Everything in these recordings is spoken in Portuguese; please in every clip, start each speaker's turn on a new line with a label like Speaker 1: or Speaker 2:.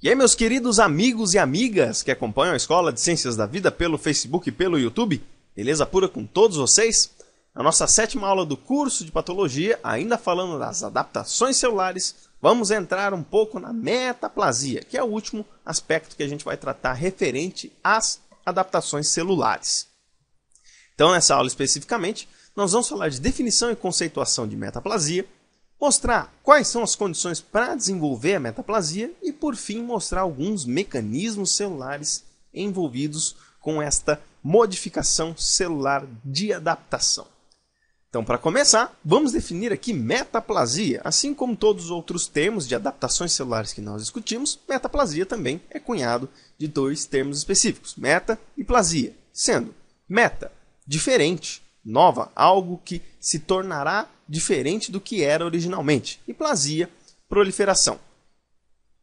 Speaker 1: E aí, meus queridos amigos e amigas que acompanham a Escola de Ciências da Vida pelo Facebook e pelo YouTube, beleza pura com todos vocês? Na nossa sétima aula do curso de patologia, ainda falando das adaptações celulares, vamos entrar um pouco na metaplasia, que é o último aspecto que a gente vai tratar referente às adaptações celulares. Então, nessa aula especificamente, nós vamos falar de definição e conceituação de metaplasia, mostrar quais são as condições para desenvolver a metaplasia e, por fim, mostrar alguns mecanismos celulares envolvidos com esta modificação celular de adaptação. Então, para começar, vamos definir aqui metaplasia. Assim como todos os outros termos de adaptações celulares que nós discutimos, metaplasia também é cunhado de dois termos específicos, meta e plasia, sendo meta diferente, nova, algo que se tornará diferente do que era originalmente, e plasia, proliferação.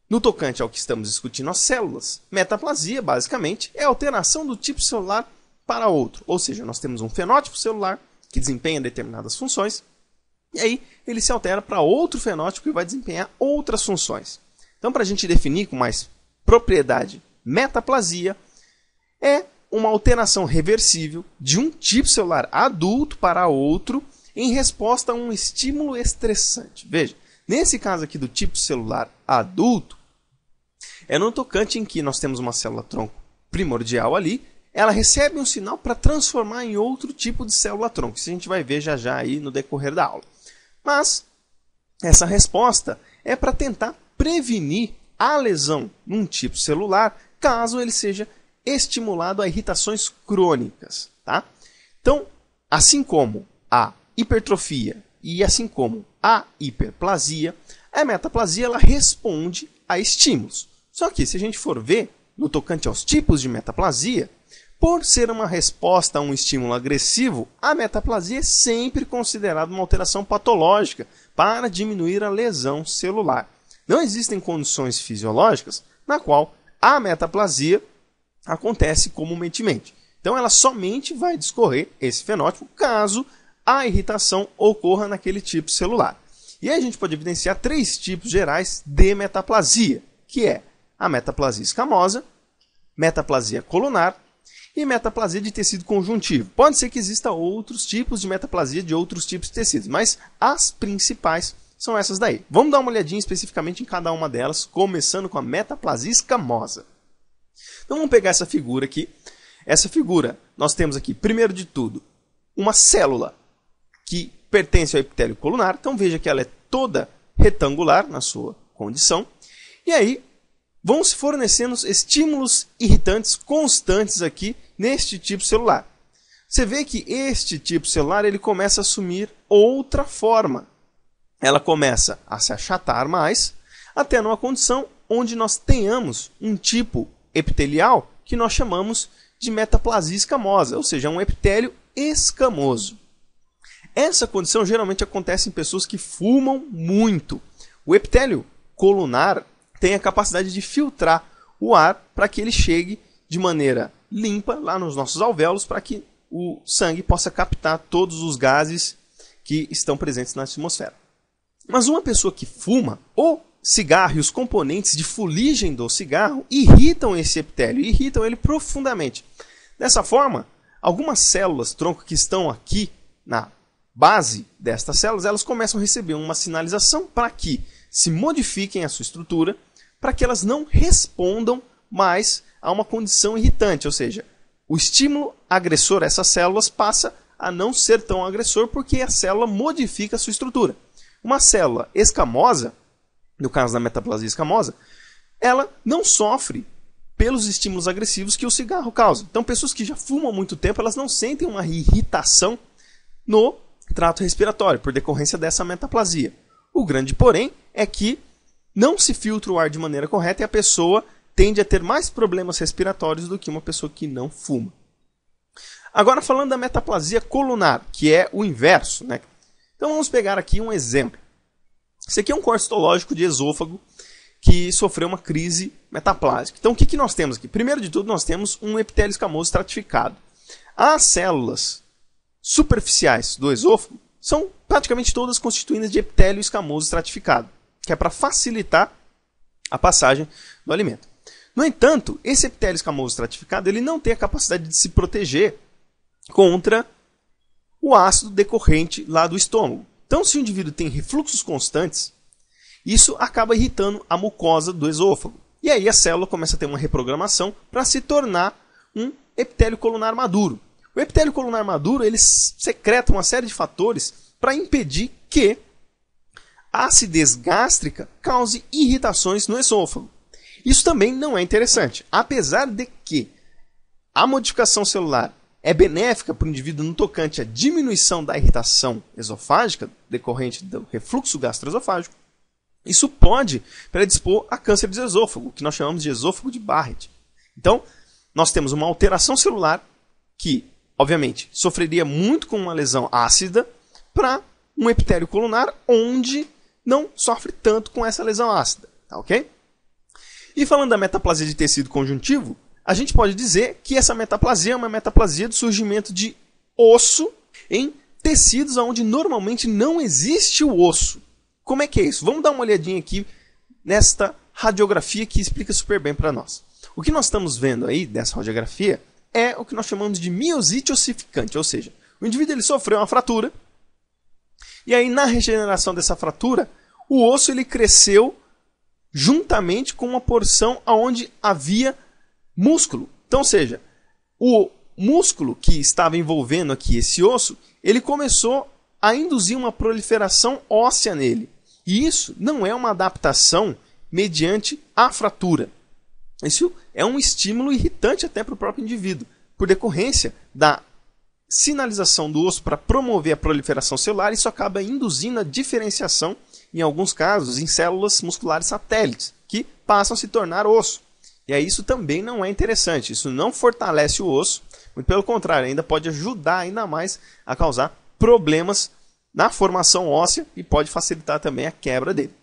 Speaker 1: No tocante ao que estamos discutindo as células, metaplasia, basicamente, é a alteração do tipo celular para outro, ou seja, nós temos um fenótipo celular que desempenha determinadas funções, e aí ele se altera para outro fenótipo que vai desempenhar outras funções. Então, para a gente definir com mais propriedade metaplasia, é uma alteração reversível de um tipo celular adulto para outro em resposta a um estímulo estressante. Veja, nesse caso aqui do tipo celular adulto, é no tocante em que nós temos uma célula tronco primordial ali, ela recebe um sinal para transformar em outro tipo de célula tronco. Isso a gente vai ver já já aí no decorrer da aula. Mas essa resposta é para tentar prevenir a lesão num tipo celular, caso ele seja estimulado a irritações crônicas, tá? Então, assim como a hipertrofia e assim como a hiperplasia, a metaplasia ela responde a estímulos. Só que se a gente for ver no tocante aos tipos de metaplasia, por ser uma resposta a um estímulo agressivo, a metaplasia é sempre considerada uma alteração patológica para diminuir a lesão celular. Não existem condições fisiológicas na qual a metaplasia acontece comumente. Então ela somente vai discorrer esse fenótipo caso a irritação ocorra naquele tipo celular. E aí a gente pode evidenciar três tipos gerais de metaplasia, que é a metaplasia escamosa, metaplasia colunar e metaplasia de tecido conjuntivo. Pode ser que exista outros tipos de metaplasia de outros tipos de tecidos, mas as principais são essas daí. Vamos dar uma olhadinha especificamente em cada uma delas, começando com a metaplasia escamosa. Então vamos pegar essa figura aqui. Essa figura, nós temos aqui, primeiro de tudo, uma célula que pertence ao epitélio colunar. Então veja que ela é toda retangular na sua condição. E aí vão se fornecendo estímulos irritantes constantes aqui neste tipo celular. Você vê que este tipo celular ele começa a assumir outra forma. Ela começa a se achatar mais até numa condição onde nós tenhamos um tipo epitelial que nós chamamos de metaplasia escamosa, ou seja, um epitélio escamoso. Essa condição geralmente acontece em pessoas que fumam muito. O epitélio colunar tem a capacidade de filtrar o ar para que ele chegue de maneira limpa lá nos nossos alvéolos para que o sangue possa captar todos os gases que estão presentes na atmosfera. Mas uma pessoa que fuma, o cigarro e os componentes de fuligem do cigarro irritam esse epitélio, irritam ele profundamente. Dessa forma, algumas células tronco que estão aqui na base destas células, elas começam a receber uma sinalização para que se modifiquem a sua estrutura, para que elas não respondam mais a uma condição irritante, ou seja, o estímulo agressor a essas células passa a não ser tão agressor porque a célula modifica a sua estrutura. Uma célula escamosa, no caso da metaplasia escamosa, ela não sofre pelos estímulos agressivos que o cigarro causa. Então, pessoas que já fumam há muito tempo, elas não sentem uma irritação no trato respiratório, por decorrência dessa metaplasia. O grande porém é que não se filtra o ar de maneira correta e a pessoa tende a ter mais problemas respiratórios do que uma pessoa que não fuma. Agora falando da metaplasia colunar, que é o inverso, né? Então vamos pegar aqui um exemplo. Esse aqui é um corte histológico de esôfago que sofreu uma crise metaplásica. Então o que, que nós temos aqui? Primeiro de tudo, nós temos um epitélio escamoso estratificado. As células superficiais do esôfago são praticamente todas constituídas de epitélio escamoso estratificado, que é para facilitar a passagem do alimento. No entanto, esse epitélio escamoso estratificado ele não tem a capacidade de se proteger contra o ácido decorrente lá do estômago. Então, se o indivíduo tem refluxos constantes, isso acaba irritando a mucosa do esôfago. E aí a célula começa a ter uma reprogramação para se tornar um epitélio colunar maduro. O epitélio colunar maduro ele secreta uma série de fatores para impedir que a acidez gástrica cause irritações no esôfago. Isso também não é interessante, apesar de que a modificação celular é benéfica para o indivíduo no tocante à diminuição da irritação esofágica decorrente do refluxo gastroesofágico. Isso pode predispor a câncer de esôfago, que nós chamamos de esôfago de Barrett. Então, nós temos uma alteração celular que obviamente, sofreria muito com uma lesão ácida para um epitério colunar onde não sofre tanto com essa lesão ácida, tá ok? E falando da metaplasia de tecido conjuntivo, a gente pode dizer que essa metaplasia é uma metaplasia do surgimento de osso em tecidos onde normalmente não existe o osso. Como é que é isso? Vamos dar uma olhadinha aqui nesta radiografia que explica super bem para nós. O que nós estamos vendo aí dessa radiografia é o que nós chamamos de miosite ossificante, ou seja, o indivíduo ele sofreu uma fratura e aí na regeneração dessa fratura, o osso ele cresceu juntamente com uma porção aonde havia músculo. Então, seja, o músculo que estava envolvendo aqui esse osso, ele começou a induzir uma proliferação óssea nele. E isso não é uma adaptação mediante a fratura. Isso é um estímulo irritante até para o próprio indivíduo, por decorrência da sinalização do osso para promover a proliferação celular, isso acaba induzindo a diferenciação, em alguns casos, em células musculares satélites, que passam a se tornar osso. E aí isso também não é interessante, isso não fortalece o osso, muito pelo contrário, ainda pode ajudar ainda mais a causar problemas na formação óssea e pode facilitar também a quebra dele.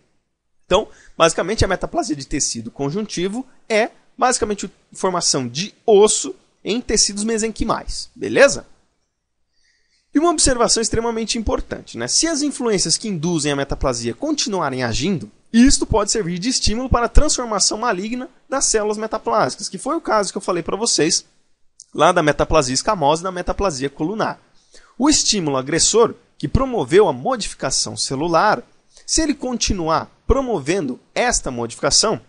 Speaker 1: Então, basicamente, a metaplasia de tecido conjuntivo é basicamente formação de osso em tecidos mesenquimais, beleza? E uma observação extremamente importante, né? Se as influências que induzem a metaplasia continuarem agindo, isto pode servir de estímulo para a transformação maligna das células metaplásicas, que foi o caso que eu falei para vocês lá da metaplasia escamosa e da metaplasia colunar. O estímulo agressor, que promoveu a modificação celular, se ele continuar Promovendo esta modificação,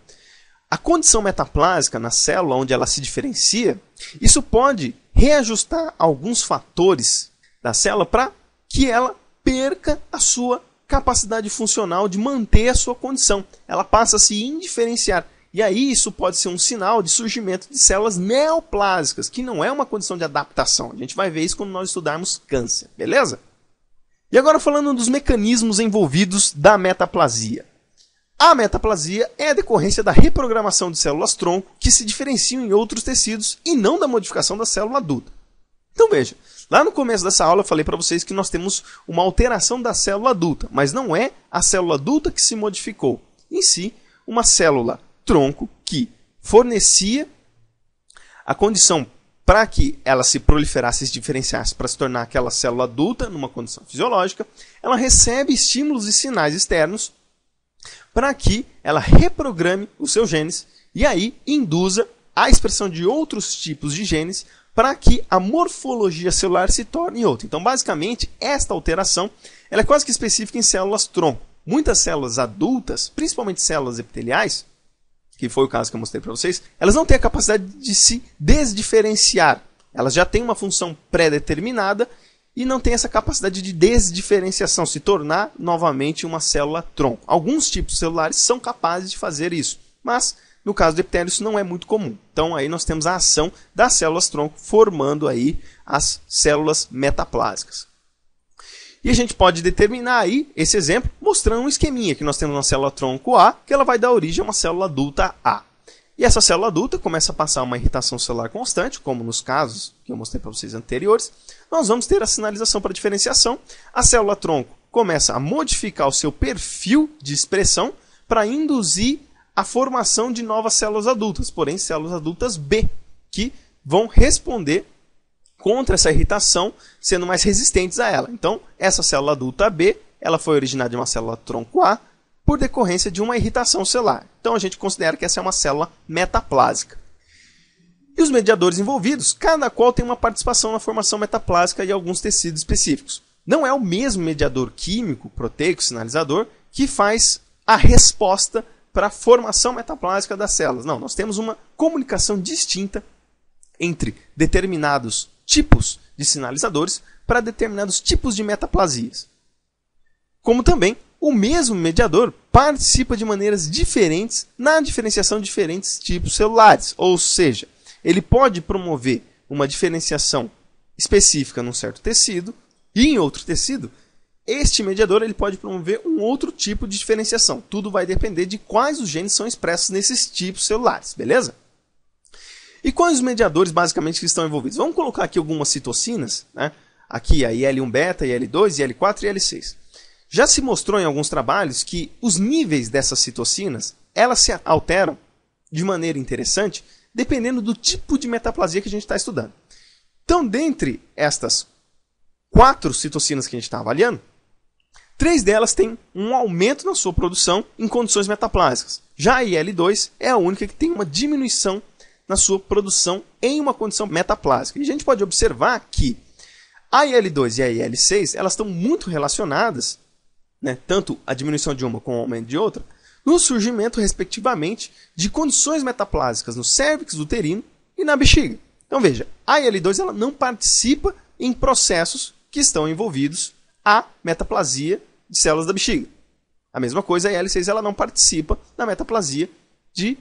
Speaker 1: a condição metaplásica na célula onde ela se diferencia, isso pode reajustar alguns fatores da célula para que ela perca a sua capacidade funcional de manter a sua condição. Ela passa a se indiferenciar. E aí isso pode ser um sinal de surgimento de células neoplásicas, que não é uma condição de adaptação. A gente vai ver isso quando nós estudarmos câncer, beleza? E agora falando dos mecanismos envolvidos da metaplasia. A metaplasia é a decorrência da reprogramação de células-tronco que se diferenciam em outros tecidos e não da modificação da célula adulta. Então veja, lá no começo dessa aula eu falei para vocês que nós temos uma alteração da célula adulta, mas não é a célula adulta que se modificou. Em si, uma célula tronco que fornecia a condição para que ela se proliferasse e se diferenciasse para se tornar aquela célula adulta, numa condição fisiológica, ela recebe estímulos e sinais externos para que ela reprograme os seus genes e aí induza a expressão de outros tipos de genes para que a morfologia celular se torne outra. Então, basicamente, esta alteração ela é quase que específica em células tronco. Muitas células adultas, principalmente células epiteliais, que foi o caso que eu mostrei para vocês, elas não têm a capacidade de se desdiferenciar. Elas já têm uma função pré-determinada e não tem essa capacidade de desdiferenciação, se tornar novamente uma célula tronco. Alguns tipos celulares são capazes de fazer isso, mas no caso do epitélio isso não é muito comum. Então aí nós temos a ação das células tronco formando aí as células metaplásicas. E a gente pode determinar aí esse exemplo mostrando um esqueminha que nós temos uma célula tronco A, que ela vai dar origem a uma célula adulta A. E essa célula adulta começa a passar uma irritação celular constante, como nos casos que eu mostrei para vocês anteriores. Nós vamos ter a sinalização para diferenciação. A célula tronco começa a modificar o seu perfil de expressão para induzir a formação de novas células adultas, porém células adultas B, que vão responder contra essa irritação, sendo mais resistentes a ela. Então, essa célula adulta B, ela foi originada de uma célula tronco A, por decorrência de uma irritação celular. Então a gente considera que essa é uma célula metaplásica. E os mediadores envolvidos, cada qual tem uma participação na formação metaplásica de alguns tecidos específicos. Não é o mesmo mediador químico, proteico, sinalizador, que faz a resposta para a formação metaplásica das células. Não, nós temos uma comunicação distinta entre determinados tipos de sinalizadores para determinados tipos de metaplasias. Como também o mesmo mediador participa de maneiras diferentes na diferenciação de diferentes tipos celulares, ou seja, ele pode promover uma diferenciação específica num certo tecido e em outro tecido, este mediador ele pode promover um outro tipo de diferenciação. Tudo vai depender de quais os genes são expressos nesses tipos celulares, beleza? E quais os mediadores basicamente que estão envolvidos? Vamos colocar aqui algumas citocinas, né? Aqui a IL1 beta, IL2, IL4 e IL6. Já se mostrou em alguns trabalhos que os níveis dessas citocinas elas se alteram de maneira interessante dependendo do tipo de metaplasia que a gente está estudando. Então, dentre estas quatro citocinas que a gente está avaliando, três delas têm um aumento na sua produção em condições metaplásicas. Já a IL2 é a única que tem uma diminuição na sua produção em uma condição metaplásica. E a gente pode observar que a IL2 e a IL6 elas estão muito relacionadas né, tanto a diminuição de uma como o aumento de outra, no surgimento, respectivamente, de condições metaplásicas no cérvix uterino e na bexiga. Então veja, a IL2 ela não participa em processos que estão envolvidos a metaplasia de células da bexiga. A mesma coisa, a IL6 ela não participa na metaplasia de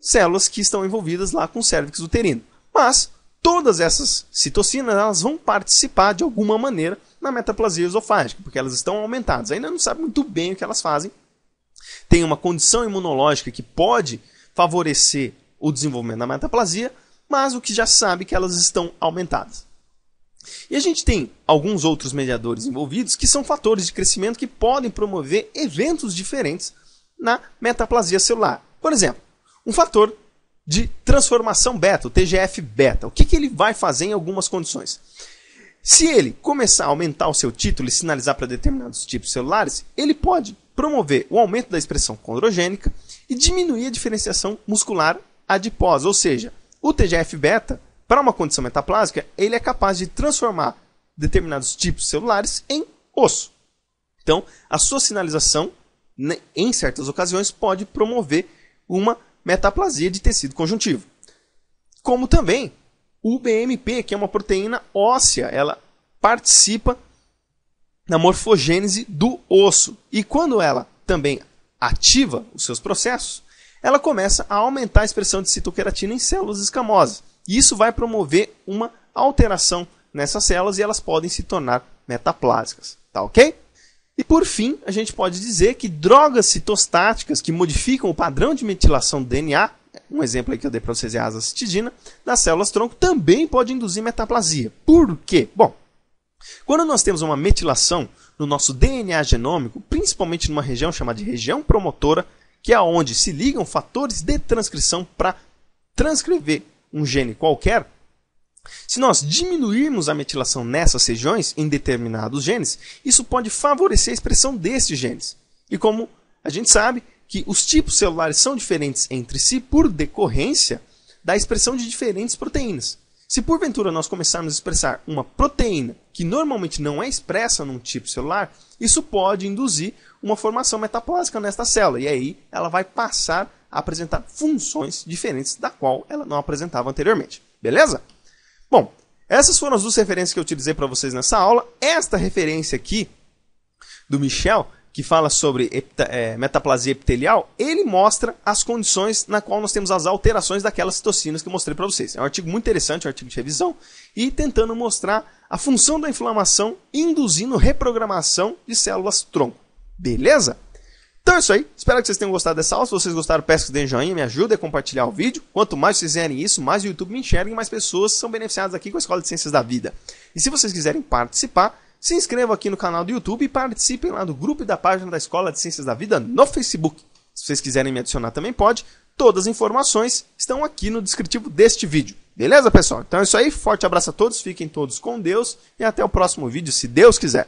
Speaker 1: células que estão envolvidas lá com o cérvix uterino. Mas todas essas citocinas elas vão participar de alguma maneira na metaplasia esofágica, porque elas estão aumentadas. Ainda não sabe muito bem o que elas fazem. Tem uma condição imunológica que pode favorecer o desenvolvimento da metaplasia, mas o que já sabe que elas estão aumentadas. E a gente tem alguns outros mediadores envolvidos que são fatores de crescimento que podem promover eventos diferentes na metaplasia celular. Por exemplo, um fator de transformação beta, o TGF beta. O que, que ele vai fazer em algumas condições? Se ele começar a aumentar o seu título e sinalizar para determinados tipos celulares, ele pode promover o aumento da expressão condrogênica e diminuir a diferenciação muscular adiposa, ou seja, o TGF-beta, para uma condição metaplásica, ele é capaz de transformar determinados tipos celulares em osso. Então, a sua sinalização, né, em certas ocasiões, pode promover uma metaplasia de tecido conjuntivo. Como também o BMP, que é uma proteína óssea, ela participa na morfogênese do osso. E quando ela também ativa os seus processos, ela começa a aumentar a expressão de citoqueratina em células escamosas. E isso vai promover uma alteração nessas células e elas podem se tornar metaplásicas. Tá ok? E por fim, a gente pode dizer que drogas citostáticas que modificam o padrão de metilação do DNA, um exemplo aí que eu dei para vocês é a azacitidina, nas células tronco também pode induzir metaplasia. Por quê? Bom, quando nós temos uma metilação no nosso DNA genômico, principalmente numa região chamada de região promotora, que é onde se ligam fatores de transcrição para transcrever um gene qualquer, se nós diminuirmos a metilação nessas regiões, em determinados genes, isso pode favorecer a expressão desses genes. E como a gente sabe que os tipos celulares são diferentes entre si por decorrência da expressão de diferentes proteínas. Se porventura nós começarmos a expressar uma proteína que normalmente não é expressa num tipo celular, isso pode induzir uma formação metaplásica nesta célula, e aí ela vai passar a apresentar funções diferentes da qual ela não apresentava anteriormente. Beleza? Bom, essas foram as duas referências que eu utilizei para vocês nessa aula. Esta referência aqui, do Michel, que fala sobre é, metaplasia epitelial, ele mostra as condições na qual nós temos as alterações daquelas citocinas que eu mostrei para vocês. É um artigo muito interessante, um artigo de revisão, e tentando mostrar a função da inflamação induzindo reprogramação de células-tronco. Beleza? Então é isso aí. Espero que vocês tenham gostado dessa aula. Se vocês gostaram, peço que deem joinha, me ajudem a compartilhar o vídeo. Quanto mais vocês fizerem isso, mais o YouTube me enxerga e mais pessoas são beneficiadas aqui com a Escola de Ciências da Vida. E se vocês quiserem participar, se inscrevam aqui no canal do YouTube e participem lá do grupo e da página da Escola de Ciências da Vida no Facebook. Se vocês quiserem me adicionar também pode. Todas as informações estão aqui no descritivo deste vídeo. Beleza, pessoal? Então é isso aí. Forte abraço a todos. Fiquem todos com Deus e até o próximo vídeo, se Deus quiser.